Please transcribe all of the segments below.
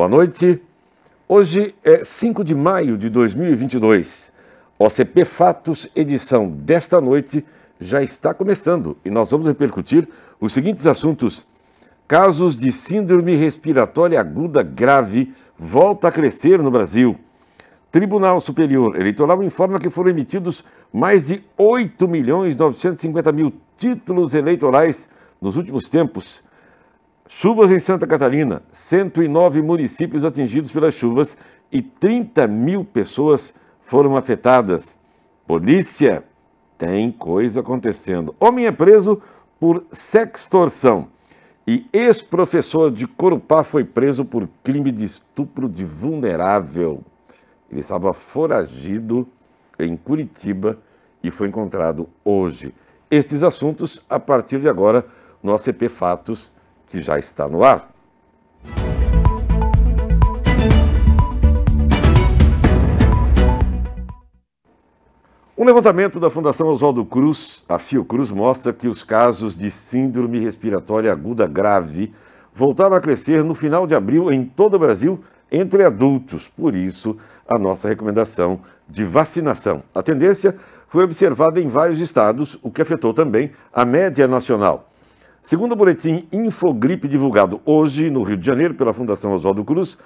Boa noite. Hoje é 5 de maio de 2022. OCP Fatos, edição desta noite, já está começando e nós vamos repercutir os seguintes assuntos. Casos de síndrome respiratória aguda grave volta a crescer no Brasil. Tribunal Superior Eleitoral informa que foram emitidos mais de 8 milhões 950 mil títulos eleitorais nos últimos tempos Chuvas em Santa Catarina, 109 municípios atingidos pelas chuvas e 30 mil pessoas foram afetadas. Polícia, tem coisa acontecendo. Homem é preso por sextorção e ex-professor de Corupá foi preso por crime de estupro de vulnerável. Ele estava foragido em Curitiba e foi encontrado hoje. Esses assuntos, a partir de agora, no ACP Fatos que já está no ar. Um levantamento da Fundação Oswaldo Cruz, a Fiocruz, mostra que os casos de síndrome respiratória aguda grave voltaram a crescer no final de abril em todo o Brasil entre adultos. Por isso, a nossa recomendação de vacinação. A tendência foi observada em vários estados, o que afetou também a média nacional. Segundo o boletim Infogripe divulgado hoje no Rio de Janeiro pela Fundação Oswaldo Cruz,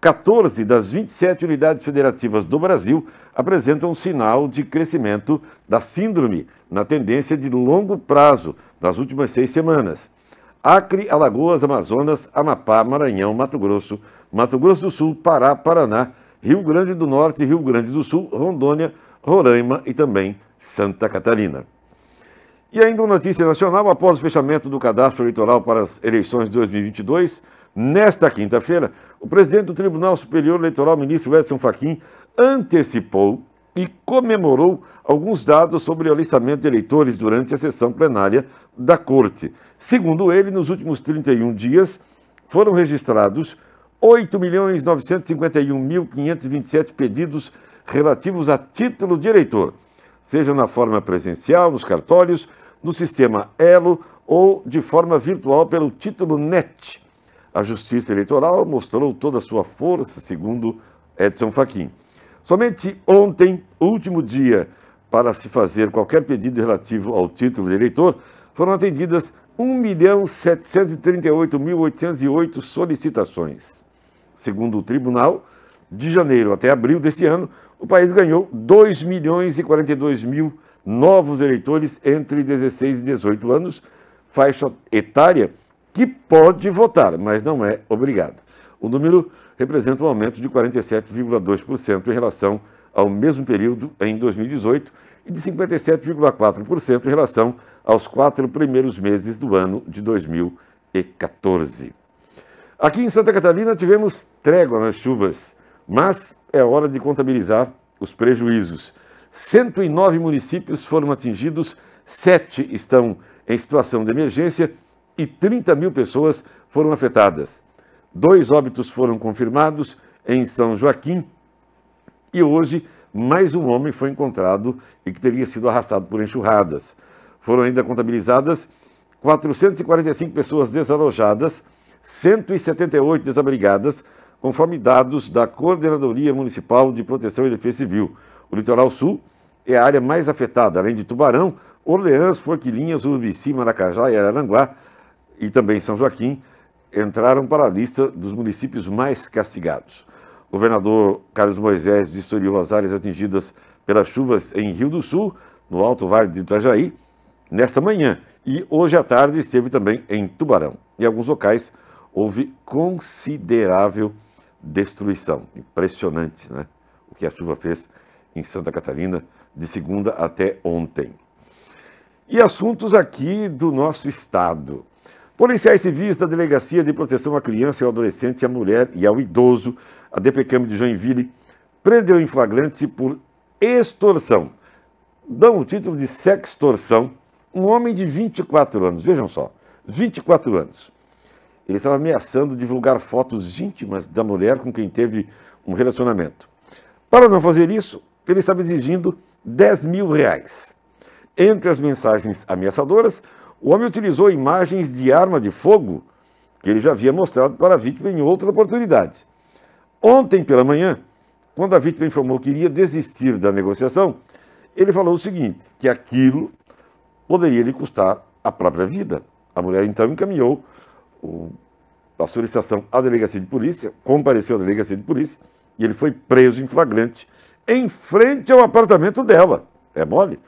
14 das 27 unidades federativas do Brasil apresentam um sinal de crescimento da síndrome na tendência de longo prazo das últimas seis semanas. Acre, Alagoas, Amazonas, Amapá, Maranhão, Mato Grosso, Mato Grosso do Sul, Pará, Paraná, Rio Grande do Norte, Rio Grande do Sul, Rondônia, Roraima e também Santa Catarina. E ainda uma notícia nacional, após o fechamento do cadastro eleitoral para as eleições de 2022, nesta quinta-feira, o presidente do Tribunal Superior Eleitoral, ministro Edson Fachin, antecipou e comemorou alguns dados sobre o alistamento de eleitores durante a sessão plenária da Corte. Segundo ele, nos últimos 31 dias foram registrados 8.951.527 pedidos relativos a título de eleitor seja na forma presencial, nos cartórios, no sistema Elo ou de forma virtual pelo título NET. A Justiça Eleitoral mostrou toda a sua força, segundo Edson Fachin. Somente ontem, último dia para se fazer qualquer pedido relativo ao título de eleitor, foram atendidas 1.738.808 solicitações. Segundo o tribunal, de janeiro até abril desse ano, o país ganhou 2 milhões e 42 mil novos eleitores entre 16 e 18 anos, faixa etária que pode votar, mas não é obrigado. O número representa um aumento de 47,2% em relação ao mesmo período em 2018 e de 57,4% em relação aos quatro primeiros meses do ano de 2014. Aqui em Santa Catarina tivemos trégua nas chuvas mas é hora de contabilizar os prejuízos. 109 municípios foram atingidos, 7 estão em situação de emergência e 30 mil pessoas foram afetadas. Dois óbitos foram confirmados em São Joaquim e hoje mais um homem foi encontrado e que teria sido arrastado por enxurradas. Foram ainda contabilizadas 445 pessoas desalojadas, 178 desabrigadas, conforme dados da Coordenadoria Municipal de Proteção e Defesa Civil. O litoral sul é a área mais afetada, além de Tubarão, Orleans, Forquilinhas, Urubici, Maracajá e Araranguá, e também São Joaquim, entraram para a lista dos municípios mais castigados. O governador Carlos Moisés vistoriou as áreas atingidas pelas chuvas em Rio do Sul, no Alto Vale de Itajaí, nesta manhã, e hoje à tarde esteve também em Tubarão. Em alguns locais houve considerável destruição. Impressionante, né? O que a chuva fez em Santa Catarina de segunda até ontem. E assuntos aqui do nosso estado. Policiais civis da Delegacia de Proteção à Criança e ao Adolescente, à Mulher e ao Idoso, a DPCAM de Joinville, prendeu em flagrante por extorsão. Dão o título de sextorsão, um homem de 24 anos, vejam só, 24 anos. Ele estava ameaçando divulgar fotos íntimas da mulher com quem teve um relacionamento. Para não fazer isso, ele estava exigindo 10 mil reais. Entre as mensagens ameaçadoras, o homem utilizou imagens de arma de fogo que ele já havia mostrado para a vítima em outra oportunidade. Ontem pela manhã, quando a vítima informou que iria desistir da negociação, ele falou o seguinte: que aquilo poderia lhe custar a própria vida. A mulher então encaminhou o, a solicitação à delegacia de polícia, compareceu à delegacia de polícia e ele foi preso em flagrante em frente ao apartamento dela. É mole?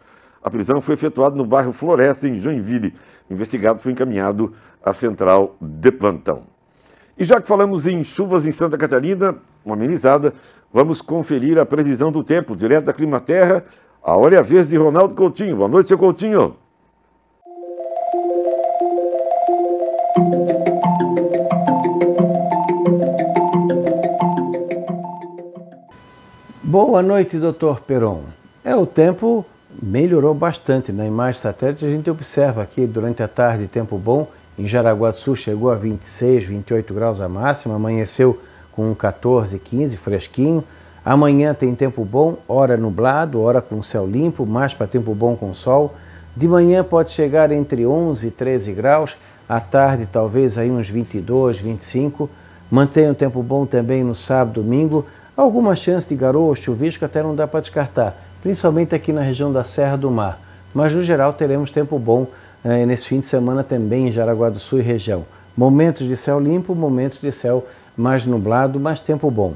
A prisão foi efetuada no bairro Floresta, em Joinville. O investigado foi encaminhado à central de plantão. E já que falamos em chuvas em Santa Catarina, uma amenizada, vamos conferir a previsão do tempo direto da Clima Terra. A hora e a vez de Ronaldo Coutinho. Boa noite, seu Coutinho. Boa noite, doutor Peron. É, o tempo melhorou bastante. Na né? imagem satélite a gente observa aqui durante a tarde tempo bom. Em Jaraguá do Sul chegou a 26, 28 graus a máxima, amanheceu com 14, 15, fresquinho. Amanhã tem tempo bom, hora nublado, hora com céu limpo, mais para tempo bom com sol. De manhã pode chegar entre 11 e 13 graus, à tarde talvez aí uns 22, 25. Mantenha o tempo bom também no sábado, domingo, Alguma chance de garoa ou chuvisco até não dá para descartar, principalmente aqui na região da Serra do Mar. Mas no geral teremos tempo bom eh, nesse fim de semana também em Jaraguá do Sul e região. Momentos de céu limpo, momentos de céu mais nublado, mas tempo bom.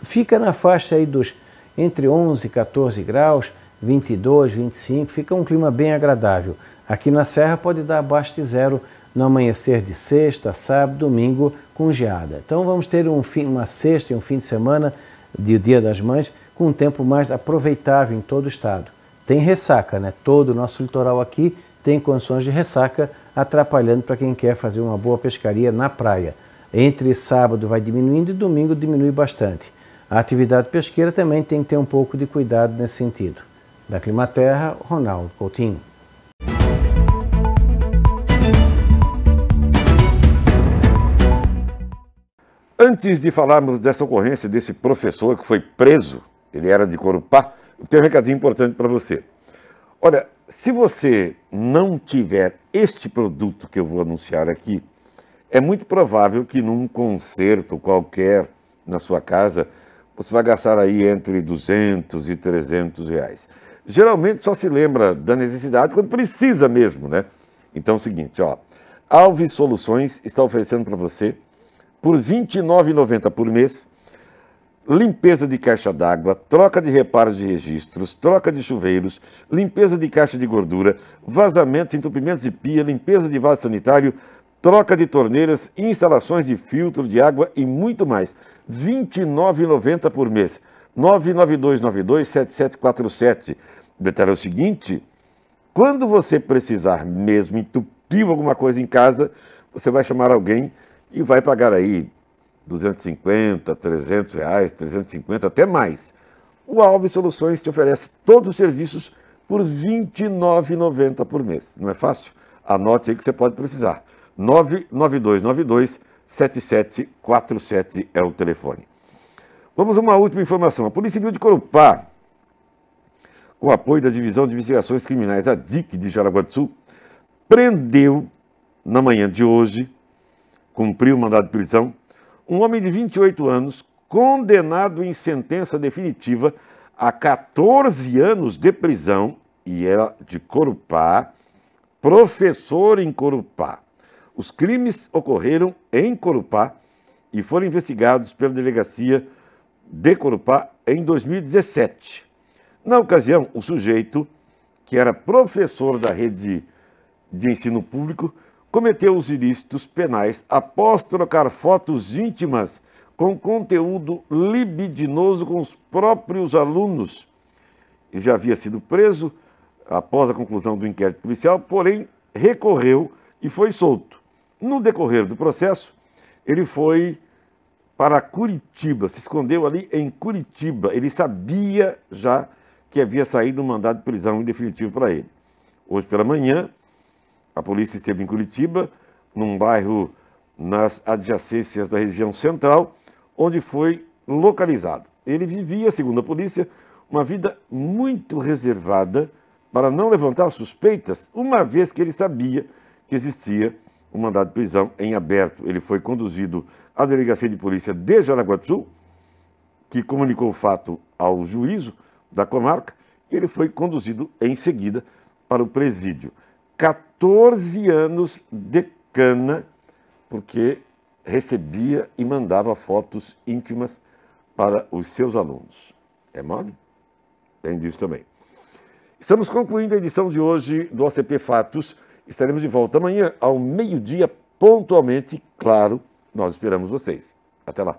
Fica na faixa aí dos entre 11 e 14 graus, 22, 25, fica um clima bem agradável. Aqui na Serra pode dar abaixo de zero no amanhecer de sexta, sábado, domingo, com geada. Então vamos ter um fim, uma sexta e um fim de semana de Dia das Mães com um tempo mais aproveitável em todo o estado. Tem ressaca, né? Todo o nosso litoral aqui tem condições de ressaca, atrapalhando para quem quer fazer uma boa pescaria na praia. Entre sábado vai diminuindo e domingo diminui bastante. A atividade pesqueira também tem que ter um pouco de cuidado nesse sentido. Da Climaterra, Ronaldo Coutinho. Antes de falarmos dessa ocorrência desse professor que foi preso, ele era de Corupá, eu tenho um recadinho importante para você. Olha, se você não tiver este produto que eu vou anunciar aqui, é muito provável que num concerto qualquer na sua casa, você vai gastar aí entre 200 e 300 reais. Geralmente só se lembra da necessidade quando precisa mesmo, né? Então é o seguinte, ó, Alves Soluções está oferecendo para você por R$ 29,90 por mês, limpeza de caixa d'água, troca de reparos de registros, troca de chuveiros, limpeza de caixa de gordura, vazamentos, entupimentos de pia, limpeza de vaso sanitário, troca de torneiras, instalações de filtro de água e muito mais. R$ 29,90 por mês. 992927747. Detalhe é o seguinte, quando você precisar mesmo entupir alguma coisa em casa, você vai chamar alguém e vai pagar aí 250, 300 reais, 350, até mais. O Alves Soluções te oferece todos os serviços por R$ 29,90 por mês. Não é fácil? Anote aí que você pode precisar. 99292 7747 é o telefone. Vamos a uma última informação. A Polícia Civil de Corupá, com apoio da Divisão de Investigações Criminais, a DIC de Jaraguá do Sul, prendeu, na manhã de hoje, cumpriu o mandado de prisão, um homem de 28 anos, condenado em sentença definitiva a 14 anos de prisão, e era de Corupá, professor em Corupá. Os crimes ocorreram em Corupá e foram investigados pela delegacia de Corupá em 2017. Na ocasião, o sujeito, que era professor da rede de ensino público, cometeu os ilícitos penais após trocar fotos íntimas com conteúdo libidinoso com os próprios alunos. Ele já havia sido preso após a conclusão do inquérito policial, porém recorreu e foi solto. No decorrer do processo, ele foi para Curitiba, se escondeu ali em Curitiba. Ele sabia já que havia saído um mandado de prisão em definitivo para ele. Hoje pela manhã, a polícia esteve em Curitiba, num bairro nas adjacências da região central, onde foi localizado. Ele vivia, segundo a polícia, uma vida muito reservada para não levantar suspeitas, uma vez que ele sabia que existia um mandado de prisão em aberto. Ele foi conduzido à delegacia de polícia de Jaraguá do Sul, que comunicou o fato ao juízo da comarca, e ele foi conduzido em seguida para o presídio. 14 anos decana, porque recebia e mandava fotos íntimas para os seus alunos. É mole? Tem disso também. Estamos concluindo a edição de hoje do ACP Fatos. Estaremos de volta amanhã ao meio-dia, pontualmente, claro. Nós esperamos vocês. Até lá.